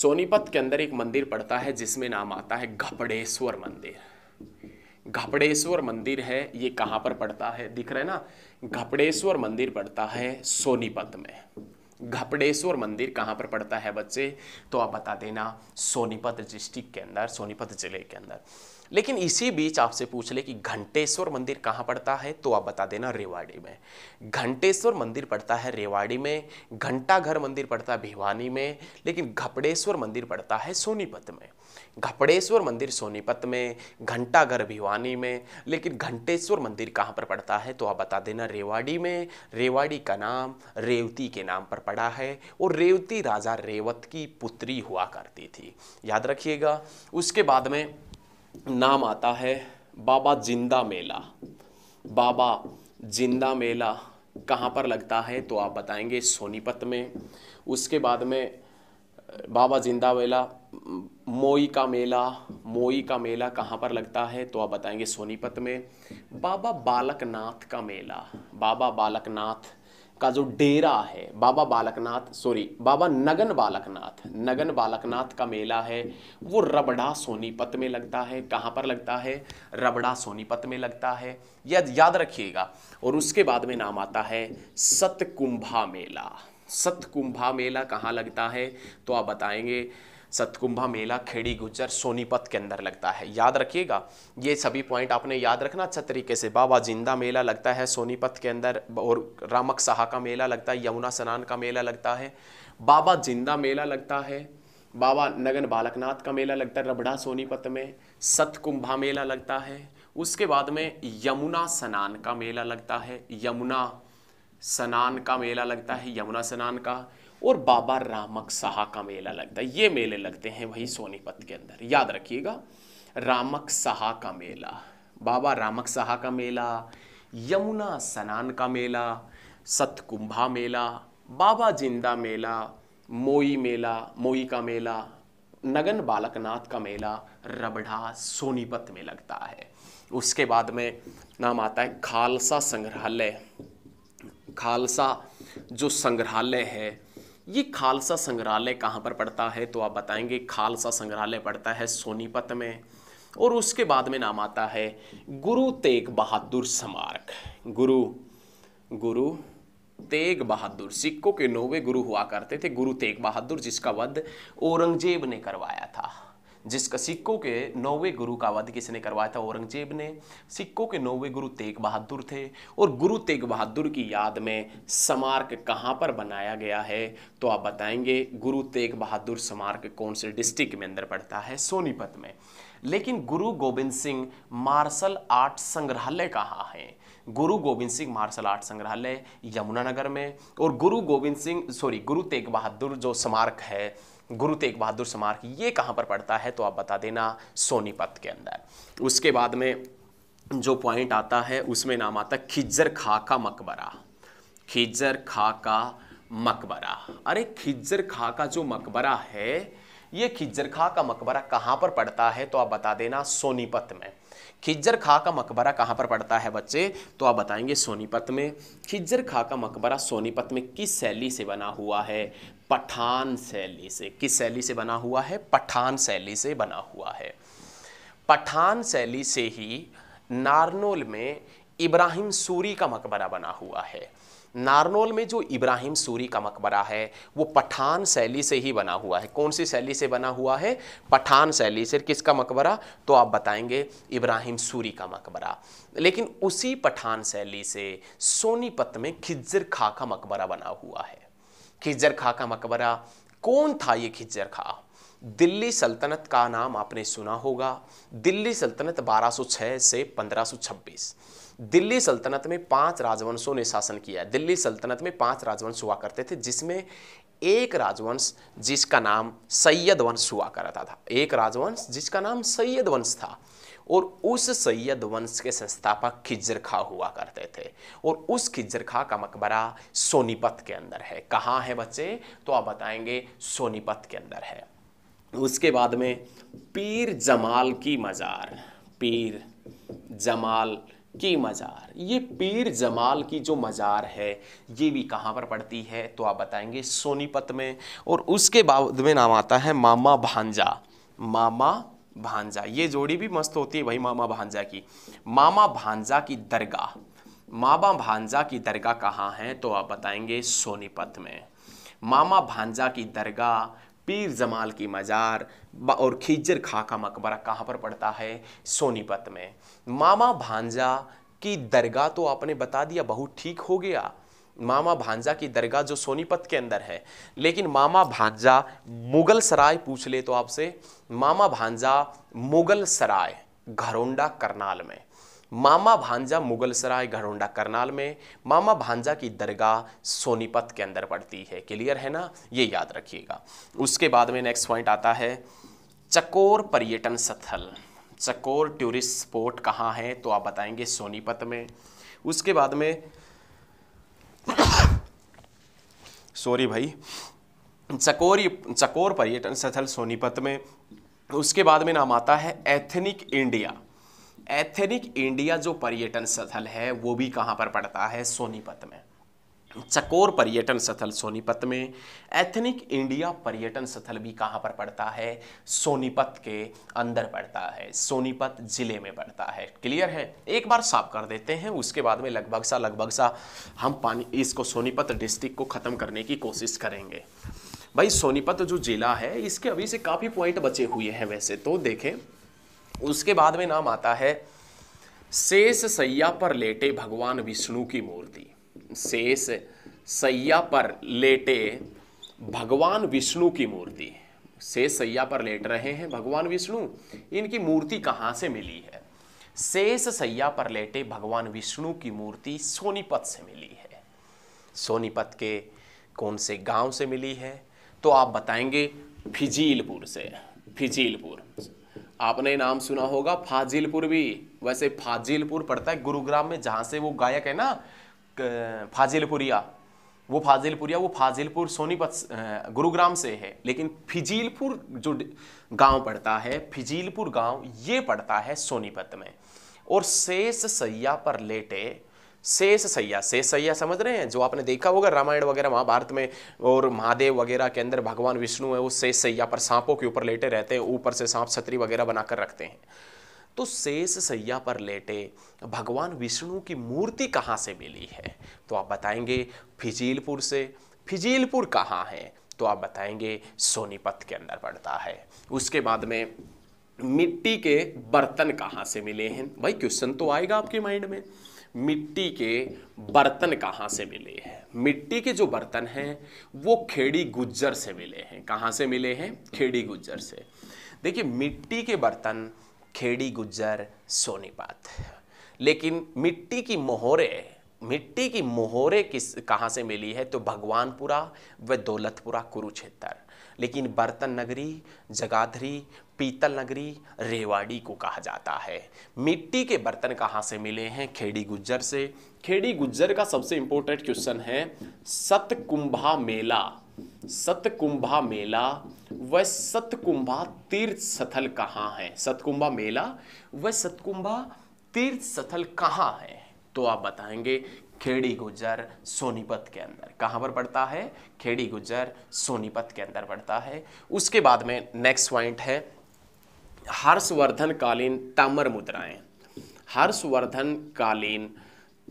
सोनीपत के अंदर एक मंदिर पड़ता है जिसमें नाम आता है घपड़ेश्वर मंदिर घपड़ेश्वर मंदिर है ये कहाँ पर पड़ता है दिख रहा है ना घपड़ेश्वर मंदिर पड़ता है सोनीपत में घपड़ेश्वर मंदिर कहाँ पर पड़ता है बच्चे तो आप बता देना सोनीपत डिस्ट्रिक्ट के अंदर सोनीपत जिले के अंदर लेकिन इसी बीच आपसे पूछ ले कि घंटेश्वर मंदिर कहाँ पड़ता है तो आप बता देना रेवाड़ी में घंटेश्वर मंदिर पड़ता है रेवाड़ी में घंटाघर मंदिर पड़ता है भिवानी में लेकिन घपड़ेश्वर मंदिर पड़ता है सोनीपत में घपड़ेश्वर मंदिर सोनीपत में घंटाघर भिवानी में लेकिन घंटेश्वर मंदिर कहाँ पर पड़ता है तो आप बता देना रेवाड़ी में रेवाड़ी का नाम रेवती के नाम पर पड़ा है और रेवती राजा रेवत की पुत्री हुआ करती थी याद रखिएगा उसके बाद में नाम आता है बाबा जिंदा मेला बाबा जिंदा मेला कहाँ पर लगता है तो आप बताएंगे सोनीपत में उसके बाद में बाबा जिंदा मेला मोई का मेला मोई का मेला कहाँ पर लगता है तो आप बताएंगे सोनीपत में बाबा बालकनाथ का मेला बाबा बालकनाथ का जो डेरा है बाबा बालकनाथ सॉरी बाबा नगन बालकनाथ नगन बालकनाथ का मेला है वो रबड़ा सोनीपत में लगता है कहाँ पर लगता है रबड़ा सोनीपत में लगता है याद याद रखिएगा और उसके बाद में नाम आता है सतकुंभा मेला सतकुंभा मेला कहाँ लगता है तो आप बताएंगे सतकुंभा मेला खेड़ी गुजर सोनीपत के अंदर लगता है याद रखिएगा ये सभी पॉइंट आपने याद रखना अच्छा तरीके से बाबा जिंदा मेला लगता है सोनीपत के अंदर और रामक साहा का मेला लगता है यमुना स्नान का मेला लगता है बाबा जिंदा मेला लगता है बाबा नगन बालकनाथ का मेला लगता है रबड़ा सोनीपत में सतकुंभा मेला लगता है उसके बाद में यमुना स्नान का मेला लगता है यमुना स्नान का मेला लगता है यमुना स्नान का और बाबा रामक साहा का मेला लगता है ये मेले लगते हैं वही सोनीपत के अंदर याद रखिएगा रामक साहा का मेला बाबा रामक साहा का मेला यमुना सनान का मेला सतकुंभा मेला बाबा जिंदा मेला मोई मेला मोई का मेला नगन बालकनाथ का मेला रबड़ा सोनीपत में लगता है उसके बाद में नाम आता है खालसा संग्रहालय खालसा जो संग्रहालय है ये खालसा संग्रहालय कहाँ पर पड़ता है तो आप बताएंगे खालसा संग्रहालय पड़ता है सोनीपत में और उसके बाद में नाम आता है गुरु तेग बहादुर स्मारक गुरु गुरु तेग बहादुर सिक्कों के नौवे गुरु हुआ करते थे गुरु तेग बहादुर जिसका वध औरंगजेब ने करवाया था जिसका सिक्कों के नौवे गुरु का वध किसने करवाया था औरंगजेब ने सिक्कों के नौवे गुरु तेग बहादुर थे और गुरु तेग बहादुर की याद में स्मारक कहाँ पर बनाया गया है तो आप बताएंगे गुरु तेग बहादुर स्मारक कौन से डिस्ट्रिक्ट में अंदर पड़ता है सोनीपत में लेकिन गुरु गोविंद सिंह मार्शल आर्ट संग्रहालय कहाँ है गुरु गोविंद सिंह मार्शल आर्ट संग्रहालय यमुनानगर में और गुरु गोविंद सिंह सॉरी गुरु तेग बहादुर जो स्मारक है गुरु तेग बहादुर स्मारक ये कहाँ पर पड़ता है तो आप बता देना सोनीपत के अंदर उसके बाद में जो पॉइंट आता है उसमें नाम आता है खिज्जर खा का मकबरा खिज्जर खा का मकबरा अरे खिज्जर खा का जो मकबरा है ये खिज्जर खा का मकबरा कहाँ पर पड़ता है तो आप बता देना सोनीपत में खिज्जर खा का मकबरा कहाँ पर पड़ता है बच्चे तो आप बताएंगे सोनीपत में खिज्जर खा का मकबरा सोनीपत में किस शैली से बना हुआ है पठान शैली से किस शैली से बना हुआ है पठान शैली से बना हुआ है पठान शैली से ही नारनोल में इब्राहिम सूरी का मकबरा बना हुआ है नारनोल में जो इब्राहिम सूरी का मकबरा है वो पठान शैली से ही बना हुआ है कौन सी शैली से बना हुआ है पठान शैली से किसका मकबरा तो आप बताएंगे इब्राहिम सूरी का मकबरा लेकिन उसी पठान शैली से सोनीपत में खिज्जर खा का मकबरा बना हुआ है खिज्जर खा का मकबरा कौन था ये खिज्जर खा दिल्ली सल्तनत का नाम आपने सुना होगा दिल्ली सल्तनत 1206 से 1526 दिल्ली सल्तनत में पांच राजवंशों ने शासन किया दिल्ली सल्तनत में पांच राजवंश हुआ करते थे जिसमें एक राजवंश जिसका नाम सैयद वंश हुआ करता था एक राजवंश जिसका नाम सैयद वंश था और उस सैयद वंश के संस्थापक खिजर खा हुआ करते थे और उस खिजर खा का मकबरा सोनीपत के अंदर है कहाँ है बच्चे तो आप बताएंगे सोनीपत के अंदर है उसके बाद में पीर जमाल की मज़ार पीर जमाल की मज़ार ये पीर जमाल की जो मज़ार है ये भी कहाँ पर पड़ती है तो आप बताएंगे सोनीपत में और उसके बाद में नाम आता है मामा भांजा मामा भांजा ये जोड़ी भी मस्त होती है वही मामा भांजा की मामा भांजा की दरगाह मामा भांजा की दरगाह कहाँ है तो आप बताएंगे सोनीपत में मामा भांजा की दरगाह पीर जमाल की मज़ार और खिजर खा का मकबरा कहाँ पर पड़ता है सोनीपत में मामा भांजा की दरगाह तो आपने बता दिया बहुत ठीक हो गया मामा भांजा की दरगाह जो सोनीपत के अंदर है लेकिन मामा भांजा मुगल सराय पूछ ले तो आपसे मामा भांजा मुगल सराय घरोंडा करनाल में मामा भांजा मुगल सराय घरोंडा करनाल में मामा भांजा की दरगाह सोनीपत के अंदर पड़ती है क्लियर है ना ये याद रखिएगा उसके बाद में नेक्स्ट पॉइंट आता है चकोर पर्यटन स्थल चकोर टूरिस्ट स्पॉट कहाँ है तो आप बताएंगे सोनीपत में उसके बाद में सॉरी भाई चकोरी चकोर पर्यटन स्थल सोनीपत में उसके बाद में नाम आता है एथनिक इंडिया एथेनिक इंडिया जो पर्यटन स्थल है वो भी कहाँ पर पड़ता है सोनीपत में चकोर पर्यटन स्थल सोनीपत में एथनिक इंडिया पर्यटन स्थल भी कहाँ पर पड़ता है सोनीपत के अंदर पड़ता है सोनीपत जिले में पड़ता है क्लियर है एक बार साफ कर देते हैं उसके बाद में लगभग सा लगभग सा हम पानी इसको सोनीपत डिस्ट्रिक्ट को ख़त्म करने की कोशिश करेंगे भाई सोनीपत जो जिला है इसके अभी से काफ़ी पॉइंट बचे हुए हैं वैसे तो देखें उसके बाद में नाम आता है शेष सैया पर लेटे भगवान विष्णु की मूर्ति शेष सैया पर लेटे भगवान विष्णु की मूर्ति शेष सैया पर लेट रहे हैं भगवान विष्णु इनकी मूर्ति कहाँ से मिली है शेष सैया पर लेटे भगवान विष्णु की मूर्ति सोनीपत से मिली है सोनीपत के कौन से गांव से मिली है तो आप बताएंगे फिजीलपुर से फिजीलपुर आपने नाम सुना होगा फाजिलपुर भी वैसे फाजिलपुर पड़ता है गुरुग्राम में जहाँ से वो गायक है ना फाजिलपुरिया वो फाजिलपुरिया वो फाजिलपुर सोनीपत गुरुग्राम से है लेकिन फिजीलपुर जो गांव पड़ता है फिजीलपुर गांव ये पड़ता है सोनीपत में और शेष सैया पर लेटे शेष सैया शेष सैया समझ रहे हैं जो आपने देखा होगा रामायण वगैरह महाभारत में और महादेव वगैरह के अंदर भगवान विष्णु है वो शेष सैया पर सांपों के ऊपर लेटे रहते हैं ऊपर से सांप छतरी वगैरह बनाकर रखते हैं तो शेष सैया पर लेटे भगवान विष्णु की मूर्ति कहाँ से मिली है तो आप बताएंगे फिजीलपुर से फिजीलपुर कहाँ है तो आप बताएंगे सोनीपत के अंदर पड़ता है उसके बाद में मिट्टी के बर्तन कहाँ से मिले हैं भाई क्वेश्चन तो आएगा आपके माइंड में मिट्टी के बर्तन कहाँ से मिले हैं मिट्टी के जो बर्तन हैं वो खेड़ी गुज्जर से मिले हैं कहाँ से मिले हैं खेड़ी गुज्जर से देखिए मिट्टी के बर्तन खेड़ी गुज्जर सोनीपत लेकिन मिट्टी की मोहरे मिट्टी की मोहरे किस कहाँ से मिली है तो भगवानपुरा व दौलतपुरा कुरुक्षेत्र लेकिन बर्तन नगरी जगाधरी पीतल नगरी रेवाड़ी को कहा जाता है मिट्टी के बर्तन कहाँ से मिले हैं खेड़ी गुज्जर से खेड़ी गुज्जर का सबसे इंपॉर्टेंट क्वेश्चन है सतकुंभा मेला सतकुंभा मेला व सतकुंभा तीर्थ स्थल कहाँ है सतकुंभा मेला व सतकुंभा तीर्थ स्थल कहाँ है तो आप बताएंगे खेड़ी गुजर सोनीपत के अंदर कहाँ पर पड़ता है खेड़ी गुजर सोनीपत के अंदर पड़ता है उसके बाद में नेक्स्ट पॉइंट है हर्षवर्धन कालीन ताम्र मुद्राएं हर्षवर्धन कालीन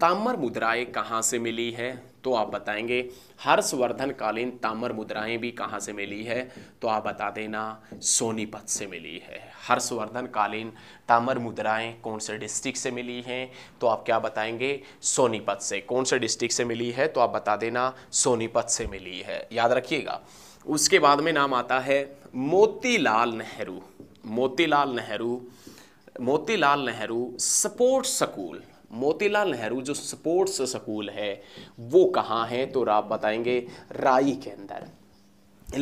ताम्र मुद्राएं कहाँ से मिली है तो आप बताएंगे हर्षवर्धन कालीन ताम्र मुद्राएं भी कहाँ से मिली है तो आप बता देना सोनीपत से मिली है हर्षवर्धन कालीन ताम्र मुद्राएं कौन से डिस्ट्रिक्ट से मिली हैं तो आप क्या बताएंगे सोनीपत से कौन से डिस्ट्रिक्ट से मिली है तो आप बता देना सोनीपत से मिली है याद रखिएगा उसके बाद में नाम आता है मोतीलाल नेहरू मोतीलाल नेहरू मोतीलाल नेहरू सपोर्ट स्कूल मोतीलाल नेहरू जो स्पोर्ट्स स्कूल है वो कहाँ है तो आप बताएंगे राई के अंदर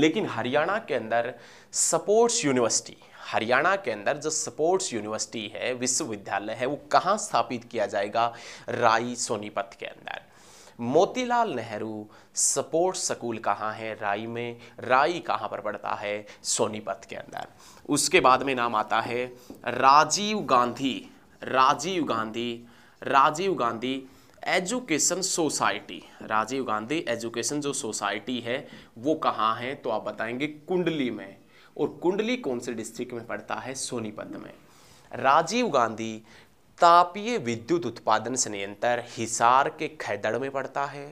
लेकिन हरियाणा के अंदर स्पोर्ट्स यूनिवर्सिटी हरियाणा के अंदर जो स्पोर्ट्स यूनिवर्सिटी है विश्वविद्यालय है वो कहाँ स्थापित किया जाएगा राई सोनीपत के अंदर मोतीलाल नेहरू स्पोर्ट्स स्कूल कहाँ है राई में राई कहाँ पर पड़ता है सोनीपत के अंदर उसके बाद में नाम आता है Rajiv Gandhi Rajiv Gandhi Rajiv Gandhi education society Rajiv Gandhi education जो सोसाइटी है वो कहाँ है तो आप बताएंगे कुंडली में और कुंडली कौन से डिस्ट्रिक्ट में पड़ता है सोनीपत में राजीव गांधी तापीय विद्युत उत्पादन संयंत्र हिसार के खैदड़ में पड़ता है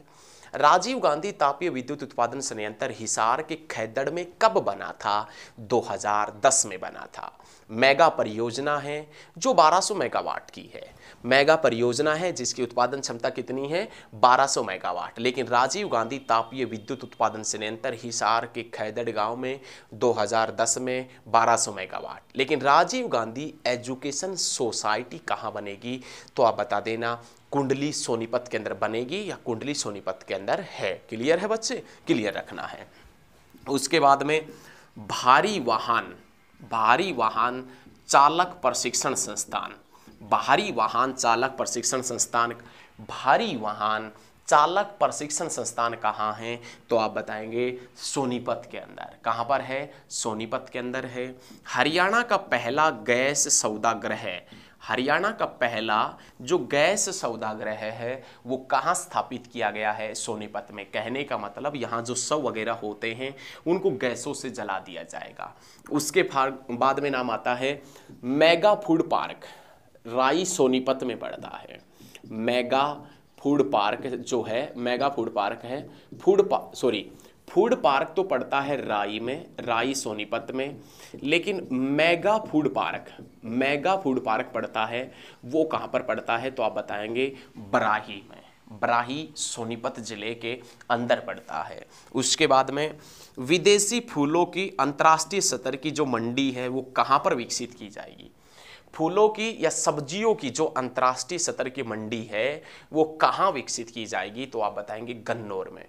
राजीव गांधी तापीय विद्युत उत्पादन संयंत्र हिसार के खैदड़ में कब बना था 2010 में बना था मेगा परियोजना है जो 1200 मेगावाट की है मेगा परियोजना है जिसकी उत्पादन क्षमता कितनी है 1200 मेगावाट लेकिन राजीव गांधी तापीय विद्युत उत्पादन संयंत्र हिसार के खैदड़ गांव में 2010 में 1200 मेगावाट लेकिन राजीव गांधी एजुकेशन सोसाइटी कहाँ बनेगी तो आप बता देना कुंडली सोनीपत के अंदर बनेगी या कुंडली सोनीपत के अंदर है क्लियर है बच्चे क्लियर रखना है उसके बाद में भारी वाहन भारी वाहन चालक प्रशिक्षण संस्थान भारी वाहन चालक प्रशिक्षण संस्थान भारी वाहन चालक प्रशिक्षण संस्थान कहाँ हैं तो आप बताएंगे सोनीपत के अंदर कहाँ पर है सोनीपत के अंदर है हरियाणा का पहला गैस सौदाग्रह हरियाणा का पहला जो गैस सौदाग्रह है वो कहाँ स्थापित किया गया है सोनीपत में कहने का मतलब यहाँ जो सौ वगैरह होते हैं उनको गैसों से जला दिया जाएगा उसके बाद में नाम आता है मेगा फूड पार्क राई सोनीपत में पड़ता है मेगा फूड पार्क जो है मेगा फूड पार्क है फूड पा सॉरी फूड पार्क तो पड़ता है राई में राई सोनीपत में लेकिन mega food park mega food park पड़ता है वो कहाँ पर पड़ता है तो आप बताएंगे बराही में बराही सोनीपत ज़िले के अंदर पड़ता है उसके बाद में विदेशी फूलों की अंतर्राष्ट्रीय सतर की जो मंडी है वो कहाँ पर विकसित की जाएगी फूलों की या सब्जियों की जो अंतर्राष्ट्रीय स्तर की मंडी है वो कहाँ विकसित की जाएगी तो आप बताएंगे गन्नौर में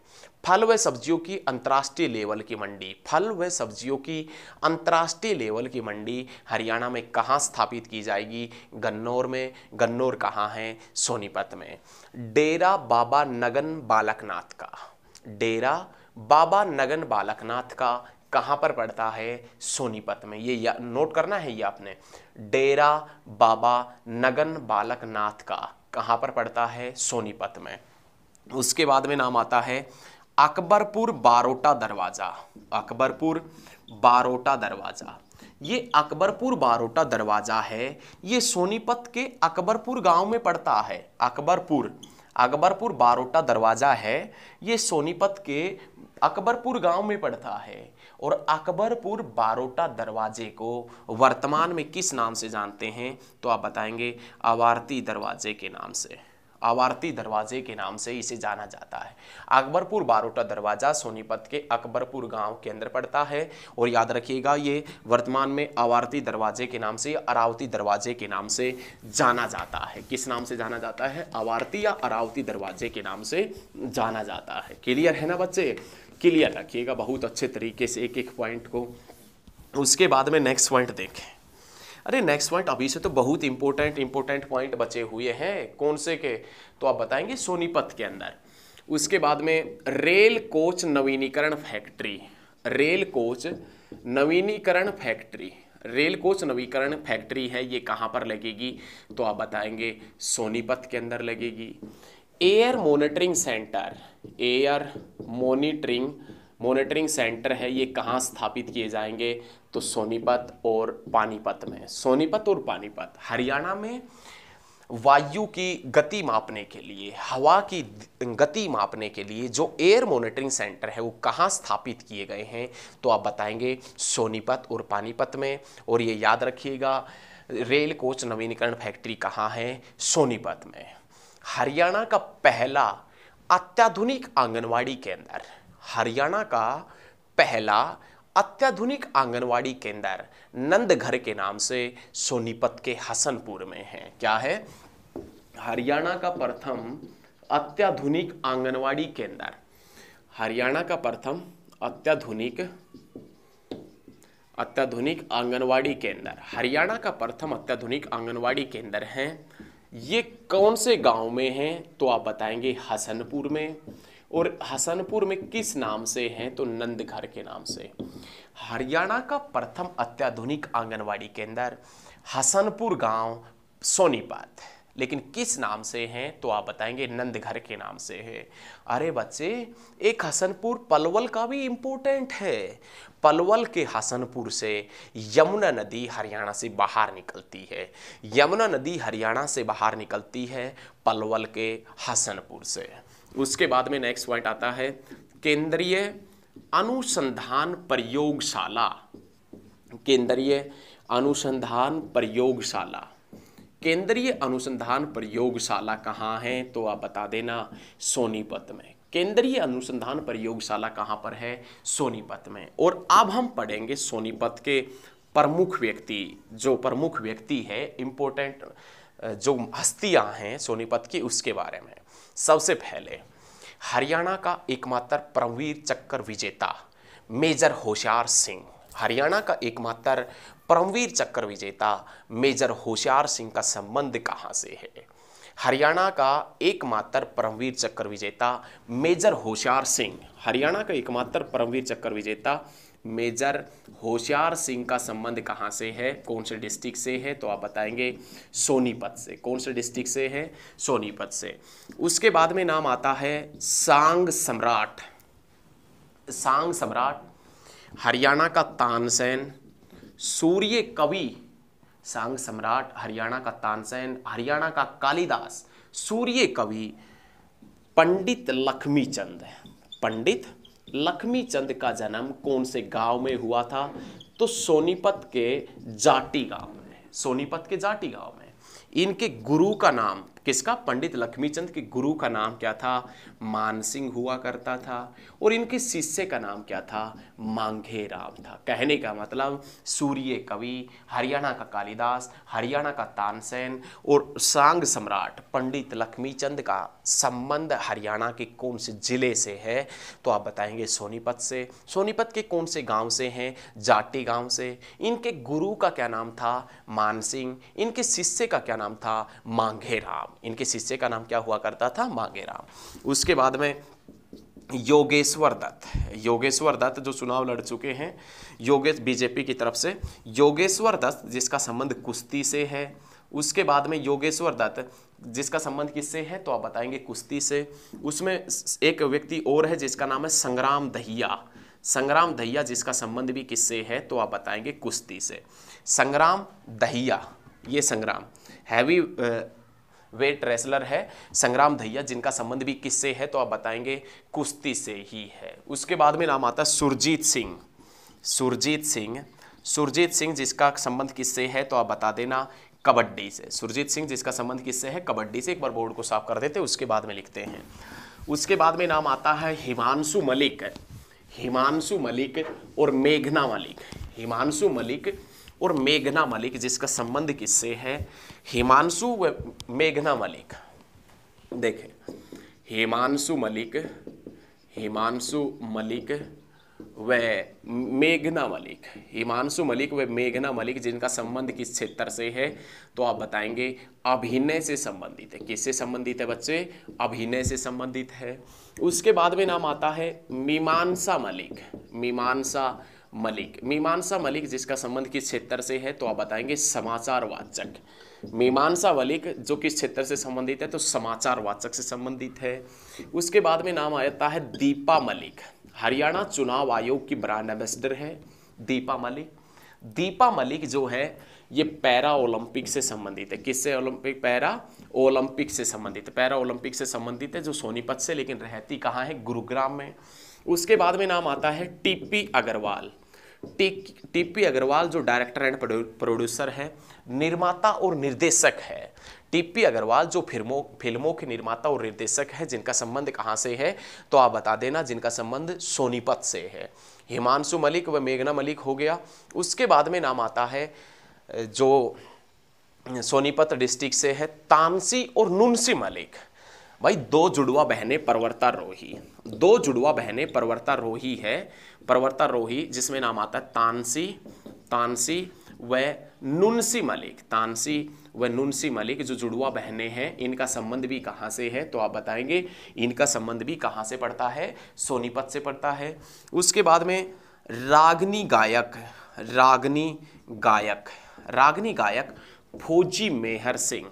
फल व सब्जियों की अंतर्राष्ट्रीय लेवल की मंडी फल व सब्जियों की अंतर्राष्ट्रीय लेवल की मंडी हरियाणा में कहाँ स्थापित की जाएगी गन्नौर में गन्नौर कहाँ है सोनीपत में डेरा बाबा नगन बालकनाथ का डेरा बाबा नगन बालकनाथ का कहाँ पर पड़ता है सोनीपत में ये या, नोट करना है ये आपने डेरा बाबा नगन बालक नाथ का कहाँ पर पड़ता है सोनीपत में उसके बाद में नाम आता है अकबरपुर बारोटा दरवाज़ा अकबरपुर बारोटा दरवाज़ा ये अकबरपुर बारोटा दरवाज़ा है ये सोनीपत के अकबरपुर गांव में पड़ता है अकबरपुर अकबरपुर बारोटा दरवाज़ा है ये सोनीपत के अकबरपुर गांव में पड़ता है और अकबरपुर बारोटा दरवाजे को वर्तमान में किस नाम से जानते हैं तो आप बताएंगे आवारती दरवाजे के नाम से आवारती दरवाजे के नाम से इसे जाना जाता है अकबरपुर बारोटा दरवाज़ा सोनीपत के अकबरपुर गांव के अंदर पड़ता है और याद रखिएगा ये वर्तमान में आवारती दरवाजे के नाम से या अरावती दरवाजे के नाम से जाना जाता है किस नाम से जाना जाता है आवारती या अरावती दरवाजे के नाम से जाना जाता है क्लियर है ना बच्चे क्लियर रखिएगा बहुत अच्छे तरीके से एक एक पॉइंट को उसके बाद में नेक्स्ट पॉइंट देखें अरे नेक्स्ट पॉइंट अभी से तो बहुत इंपॉर्टेंट इंपॉर्टेंट पॉइंट बचे हुए हैं कौन से के तो आप बताएंगे सोनीपत के अंदर उसके बाद में रेल कोच नवीनीकरण फैक्ट्री रेल कोच नवीनीकरण फैक्ट्री रेल कोच नवीकरण फैक्ट्री है ये कहाँ पर लगेगी तो आप बताएंगे सोनीपत के अंदर लगेगी air monitoring centre air monitoring monitoring centre है ये कहाँ स्थापित किए जाएंगे तो सोनीपत और पानीपत में सोनीपत और पानीपत हरियाणा में वायु की गति मापने के लिए हवा की गति मापने के लिए जो एयर मॉनिटरिंग सेंटर है वो कहाँ स्थापित किए गए हैं तो आप बताएंगे सोनीपत और पानीपत में और ये याद रखिएगा रेल कोच नवीनीकरण फैक्ट्री कहाँ है सोनीपत में हरियाणा का पहला अत्याधुनिक आंगनवाड़ी केंद्र हरियाणा का पहला अत्याधुनिक आंगनवाड़ी केंद्र नंदघर के नाम से सोनीपत के हसनपुर में है क्या है हरियाणा का प्रथम अत्याधुनिक आंगनवाड़ी केंद्र हरियाणा का प्रथम अत्याधुनिक अत्याधुनिक आंगनवाड़ी केंद्र हरियाणा का प्रथम अत्याधुनिक आंगनवाड़ी केंद्र है ये कौन से गांव में है तो आप बताएंगे हसनपुर में और हसनपुर में किस नाम से हैं तो नंदघर के नाम से हरियाणा का प्रथम अत्याधुनिक आंगनवाड़ी केंद्र हसनपुर गांव सोनीपत लेकिन किस नाम से हैं तो आप बताएंगे नंदघर के नाम से है अरे बच्चे एक हसनपुर पलवल का भी इम्पोर्टेंट है पलवल के हसनपुर से यमुना नदी हरियाणा से बाहर निकलती है यमुना नदी हरियाणा से बाहर निकलती है पलवल के हसनपुर से उसके बाद में नेक्स्ट पॉइंट आता है केंद्रीय अनुसंधान प्रयोगशाला केंद्रीय अनुसंधान प्रयोगशाला केंद्रीय अनुसंधान प्रयोगशाला कहाँ है तो आप बता देना सोनीपत में केंद्रीय अनुसंधान प्रयोगशाला कहाँ पर है सोनीपत में और अब हम पढ़ेंगे सोनीपत के प्रमुख व्यक्ति जो प्रमुख व्यक्ति है इम्पोर्टेंट जो हस्तियाँ हैं सोनीपत की उसके बारे में सबसे पहले हरियाणा का एकमात्र प्रवीर चक्कर विजेता मेजर होशियार सिंह हरियाणा का एकमात्र परमवीर चक्र विजेता मेजर होशियार सिंह का संबंध कहाँ से है हरियाणा का एकमात्र परमवीर चक्र विजेता मेजर होशियार सिंह हरियाणा का एकमात्र परमवीर चक्र विजेता मेजर होशियार सिंह का संबंध कहाँ से है कौन से डिस्ट्रिक्ट से है तो आप बताएंगे सोनीपत से कौन से डिस्ट्रिक्ट से है सोनीपत से उसके बाद में नाम आता है सांग सम्राट सांग सम्राट हरियाणा का तानसेन सूर्य कवि सांग सम्राट हरियाणा का तानसेन हरियाणा का कालिदास सूर्य कवि पंडित लक्ष्मी चंद पंडित लक्ष्मी चंद का जन्म कौन से गांव में हुआ था तो सोनीपत के जाटी गांव में सोनीपत के जाटी गांव में इनके गुरु का नाम किसका पंडित लक्ष्मीचंद के गुरु का नाम क्या था मानसिंह हुआ करता था और इनके शिष्य का नाम क्या था मांघे राम था कहने का मतलब सूर्य कवि हरियाणा का कालिदास हरियाणा का तानसेन और सांग सम्राट पंडित लक्ष्मीचंद का संबंध हरियाणा के कौन से जिले से है तो आप बताएंगे सोनीपत से सोनीपत के कौन से गांव से हैं जाटी गांव से इनके गुरु का क्या नाम था मानसिंह इनके शिष्य का क्या नाम था मांघे राम इनके शिष्य का नाम क्या हुआ करता था मांगेराम उसके बाद में योगेश्वर दत्त योगेश्वर दत्त जो चुनाव लड़ चुके हैं योगेश बीजेपी की तरफ से योगेश्वर दत्त जिसका संबंध कुश्ती से है उसके बाद में योगेश्वर दत्त जिसका संबंध किससे है तो आप बताएंगे कुश्ती से उसमें एक व्यक्ति और है जिसका नाम है संग्राम दहिया संग्राम दहिया जिसका संबंध भी किससे है तो आप बताएंगे कुश्ती से संग्राम दहिया ये संग्राम हैवी वेट रेसलर है संग्राम धैया जिनका संबंध भी किससे है तो आप बताएंगे कुश्ती से ही है उसके बाद में नाम आता सुरजीत सिंह सुरजीत सिंह सुरजीत सिंह जिसका संबंध किससे है तो आप बता देना कबड्डी से सुरजीत सिंह जिसका संबंध किससे है कबड्डी से एक बार बोर्ड को साफ कर देते उसके बाद में लिखते हैं उसके बाद में नाम आता है हिमांशु मलिक हिमांशु मलिक और मेघना मलिक हिमांशु मलिक और मेघना मलिक जिसका संबंध किससे है हिमांशु व मेघना मलिक देखे हिमांशु मलिक हिमांशु मलिक व मेघना मलिक हिमांशु मलिक व मेघना मलिक जिनका संबंध किस क्षेत्र से है तो आप बताएंगे अभिनय से संबंधित है किससे संबंधित है बच्चे अभिनय से संबंधित है उसके बाद में नाम आता है मीमांसा मलिक मीमांसा मलिक मीमांसा मलिक जिसका संबंध किस क्षेत्र से है तो आप बताएंगे समाचारवाचक मीमांसा मलिक जो किस क्षेत्र से संबंधित है तो समाचारवाचक से संबंधित है उसके बाद में नाम आता है दीपा मलिक हरियाणा चुनाव आयोग की ब्रांड एम्बेसडर है दीपा मलिक दीपा मलिक जो है ये पैरा ओलंपिक से संबंधित है किससे ओलंपिक पैरा ओलंपिक से संबंधित है पैरा ओलंपिक से संबंधित है जो सोनीपत से लेकिन रहती कहाँ है गुरुग्राम में उसके बाद में नाम आता है TP Agarwal T P Agarwal जो डायरेक्टर एंड प्रोड्यूसर है निर्माता और निर्देशक है टीपी अग्रवाल जो फिल्मों फिल्मों के निर्माता और निर्देशक है जिनका संबंध कहाँ से है तो आप बता देना जिनका संबंध सोनीपत से है हिमांशु मलिक व मेघना मलिक हो गया उसके बाद में नाम आता है जो सोनीपत डिस्ट्रिक्ट से है तानसी और नुनसी मलिक भाई दो जुड़वा बहने परवरता रोही दो जुड़वा बहने परवरता रोही है पर्वतारोही जिसमें नाम आता है तानसी तानसी व नुनसी मलिक तानसी व नुनसी मलिक जो जुड़वा बहनें हैं इनका संबंध भी कहाँ से है तो आप बताएंगे इनका संबंध भी कहाँ से पड़ता है सोनीपत से पड़ता है उसके बाद में रागनी गायक रागनी गायक रागनी गायक फौजी मेहर सिंह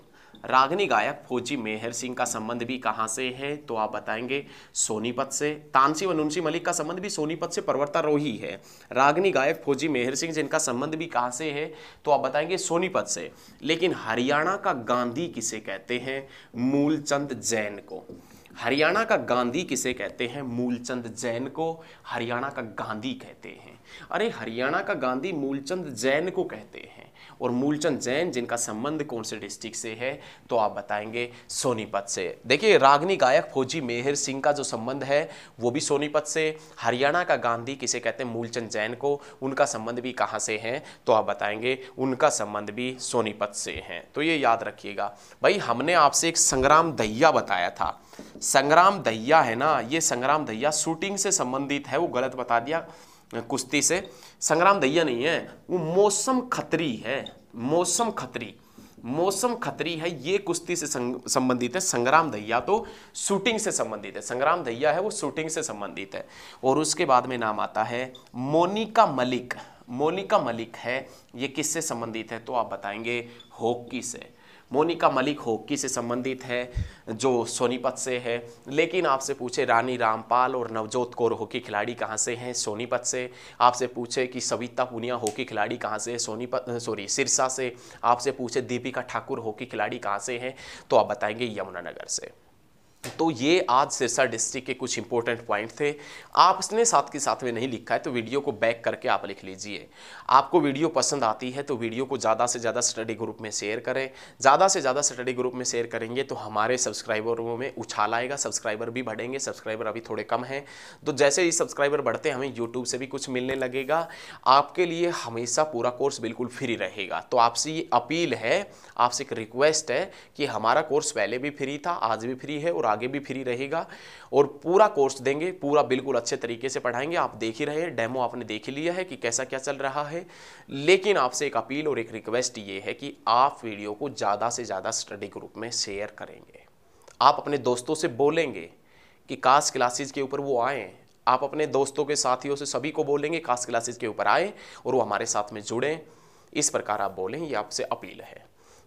रागनी गायक फौजी मेहर सिंह का संबंध भी कहाँ से है तो आप बताएंगे सोनीपत से तानसी व नुनसी मलिक का संबंध भी सोनीपत से पर्वतारोही है रागनी गायक फौजी मेहर सिंह जिनका संबंध भी कहाँ से है तो आप बताएंगे सोनीपत से लेकिन हरियाणा का गांधी किसे कहते हैं मूलचंद जैन को हरियाणा का गांधी किसे कहते हैं मूलचंद जैन को हरियाणा का गांधी कहते हैं अरे हरियाणा का गांधी मूलचंद जैन को कहते हैं और मूलचंद जैन जिनका संबंध कौन से डिस्ट्रिक्ट से है तो आप बताएंगे सोनीपत से देखिए रागनी गायक फौजी मेहर सिंह का जो संबंध है वो भी सोनीपत से हरियाणा का गांधी किसे कहते हैं मूलचंद जैन को उनका संबंध भी कहाँ से है तो आप बताएंगे उनका संबंध भी सोनीपत से है तो ये याद रखिएगा भाई हमने आपसे एक संग्राम दहिया बताया था संग्राम दहिया है ना ये संग्राम दहिया शूटिंग से संबंधित है वो गलत बता दिया कुश्ती से संग्राम दैया नहीं है वो मौसम खतरी है मौसम खतरी मौसम खतरी है ये कुश्ती से संबंधित है संग्राम दैया तो शूटिंग से संबंधित है संग्राम दैया है वो शूटिंग से संबंधित है और उसके बाद में नाम आता है मोनिका मलिक मोनिका मलिक है ये किससे संबंधित है तो आप बताएंगे हॉकी से मोनिका मलिक हो किसे से संबंधित है जो सोनीपत से है लेकिन आपसे पूछे रानी रामपाल और नवजोत कौर हॉकी खिलाड़ी कहाँ से हैं सोनीपत से आपसे पूछे कि सविता पुनिया हॉकी खिलाड़ी कहाँ से है सोनीपत सॉरी सिरसा से आपसे पूछे दीपिका ठाकुर हॉकी खिलाड़ी कहाँ से हैं तो आप बताएंगे यमुनानगर से तो ये आज सिरसा डिस्ट्रिक्ट के कुछ इंपॉर्टेंट पॉइंट थे आपने साथ के साथ में नहीं लिखा है तो वीडियो को बैक करके आप लिख लीजिए आपको वीडियो पसंद आती है तो वीडियो को ज़्यादा से ज़्यादा स्टडी ग्रुप में शेयर करें ज़्यादा से ज़्यादा स्टडी ग्रुप में शेयर करेंगे तो हमारे सब्सक्राइबरों में उछाल आएगा सब्सक्राइबर भी बढ़ेंगे सब्सक्राइबर अभी थोड़े कम हैं तो जैसे ही सब्सक्राइबर बढ़ते हमें यूट्यूब से भी कुछ मिलने लगेगा आपके लिए हमेशा पूरा कोर्स बिल्कुल फ्री रहेगा तो आपसे ये अपील है आपसे एक रिक्वेस्ट है कि हमारा कोर्स पहले भी फ्री था आज भी फ्री है और आगे भी फ्री रहेगा और पूरा कोर्स देंगे पूरा बिल्कुल अच्छे तरीके से पढ़ाएंगे आप देख ही रहे डेमो आपने देख ही लिया है कि कैसा क्या चल रहा है लेकिन आपसे एक अपील और एक रिक्वेस्ट ये है कि आप वीडियो को ज़्यादा से ज़्यादा स्टडी ग्रुप में शेयर करेंगे आप अपने दोस्तों से बोलेंगे कि कास क्लासेज के ऊपर वो आएँ आप अपने दोस्तों के साथियों से सभी को बोलेंगे कास क्लासेज के ऊपर आएँ और वो हमारे साथ में जुड़ें इस प्रकार आप बोलें ये आपसे अपील है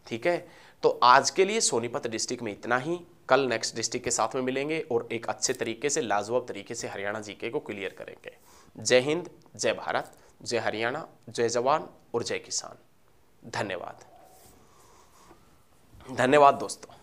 ठीक है तो आज के लिए सोनीपत डिस्ट्रिक्ट में इतना ही कल नेक्स्ट डिस्ट्रिक्ट के साथ में मिलेंगे और एक अच्छे तरीके से लाजवाब तरीके से हरियाणा जीके को क्लियर करेंगे जय हिंद जय भारत जय हरियाणा जय जवान और जय किसान धन्यवाद धन्यवाद दोस्तों